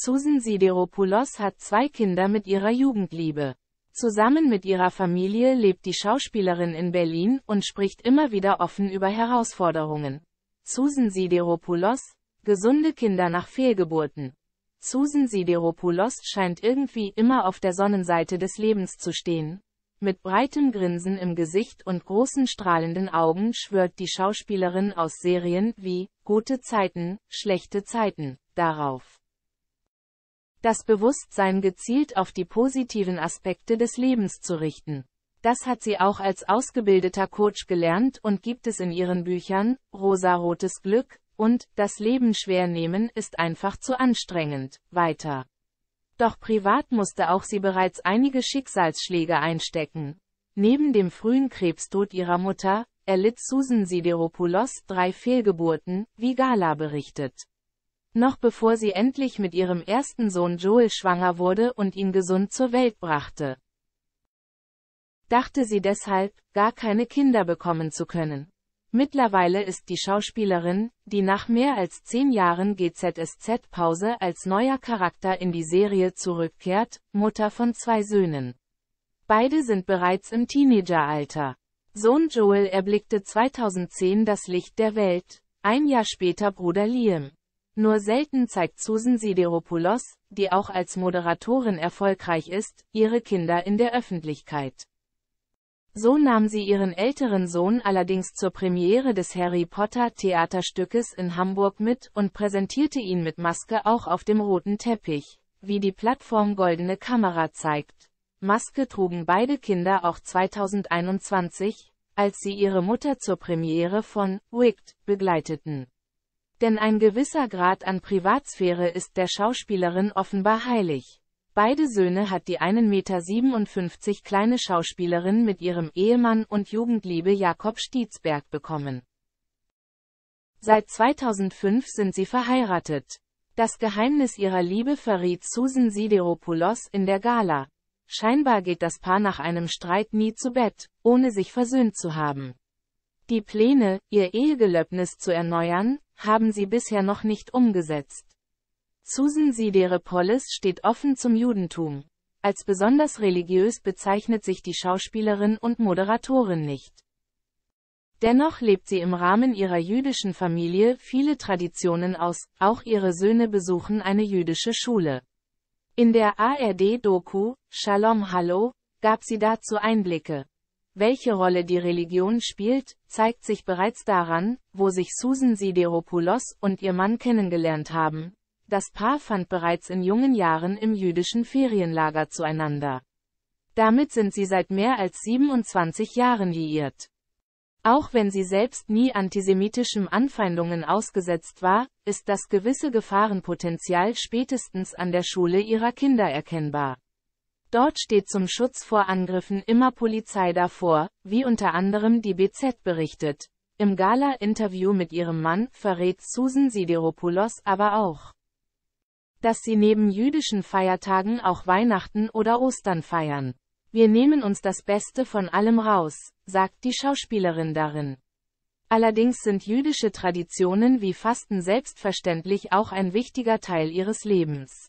Susan Sideropoulos hat zwei Kinder mit ihrer Jugendliebe. Zusammen mit ihrer Familie lebt die Schauspielerin in Berlin und spricht immer wieder offen über Herausforderungen. Susan Sideropoulos, gesunde Kinder nach Fehlgeburten. Susan Sideropoulos scheint irgendwie immer auf der Sonnenseite des Lebens zu stehen. Mit breitem Grinsen im Gesicht und großen strahlenden Augen schwört die Schauspielerin aus Serien wie Gute Zeiten, schlechte Zeiten darauf. Das Bewusstsein gezielt auf die positiven Aspekte des Lebens zu richten. Das hat sie auch als ausgebildeter Coach gelernt und gibt es in ihren Büchern, Rosarotes Glück und Das Leben schwer nehmen ist einfach zu anstrengend, weiter. Doch privat musste auch sie bereits einige Schicksalsschläge einstecken. Neben dem frühen Krebstod ihrer Mutter, erlitt Susan Sideropoulos drei Fehlgeburten, wie Gala berichtet. Noch bevor sie endlich mit ihrem ersten Sohn Joel schwanger wurde und ihn gesund zur Welt brachte, dachte sie deshalb, gar keine Kinder bekommen zu können. Mittlerweile ist die Schauspielerin, die nach mehr als zehn Jahren GZSZ-Pause als neuer Charakter in die Serie zurückkehrt, Mutter von zwei Söhnen. Beide sind bereits im Teenageralter. Sohn Joel erblickte 2010 das Licht der Welt, ein Jahr später Bruder Liam. Nur selten zeigt Susan Sideropoulos, die auch als Moderatorin erfolgreich ist, ihre Kinder in der Öffentlichkeit. So nahm sie ihren älteren Sohn allerdings zur Premiere des Harry Potter Theaterstückes in Hamburg mit und präsentierte ihn mit Maske auch auf dem roten Teppich, wie die Plattform Goldene Kamera zeigt. Maske trugen beide Kinder auch 2021, als sie ihre Mutter zur Premiere von Wicked begleiteten. Denn ein gewisser Grad an Privatsphäre ist der Schauspielerin offenbar heilig. Beide Söhne hat die 1,57 Meter kleine Schauspielerin mit ihrem Ehemann und Jugendliebe Jakob Stietzberg bekommen. Seit 2005 sind sie verheiratet. Das Geheimnis ihrer Liebe verriet Susan Sideropoulos in der Gala. Scheinbar geht das Paar nach einem Streit nie zu Bett, ohne sich versöhnt zu haben. Die Pläne, ihr Ehegelöbnis zu erneuern, haben sie bisher noch nicht umgesetzt. Susan Siderepolis steht offen zum Judentum. Als besonders religiös bezeichnet sich die Schauspielerin und Moderatorin nicht. Dennoch lebt sie im Rahmen ihrer jüdischen Familie viele Traditionen aus, auch ihre Söhne besuchen eine jüdische Schule. In der ARD-Doku, Shalom Hallo, gab sie dazu Einblicke. Welche Rolle die Religion spielt, zeigt sich bereits daran, wo sich Susan Sideropoulos und ihr Mann kennengelernt haben. Das Paar fand bereits in jungen Jahren im jüdischen Ferienlager zueinander. Damit sind sie seit mehr als 27 Jahren liiert. Auch wenn sie selbst nie antisemitischen Anfeindungen ausgesetzt war, ist das gewisse Gefahrenpotenzial spätestens an der Schule ihrer Kinder erkennbar. Dort steht zum Schutz vor Angriffen immer Polizei davor, wie unter anderem die BZ berichtet. Im Gala-Interview mit ihrem Mann verrät Susan Sideropoulos aber auch, dass sie neben jüdischen Feiertagen auch Weihnachten oder Ostern feiern. Wir nehmen uns das Beste von allem raus, sagt die Schauspielerin darin. Allerdings sind jüdische Traditionen wie Fasten selbstverständlich auch ein wichtiger Teil ihres Lebens.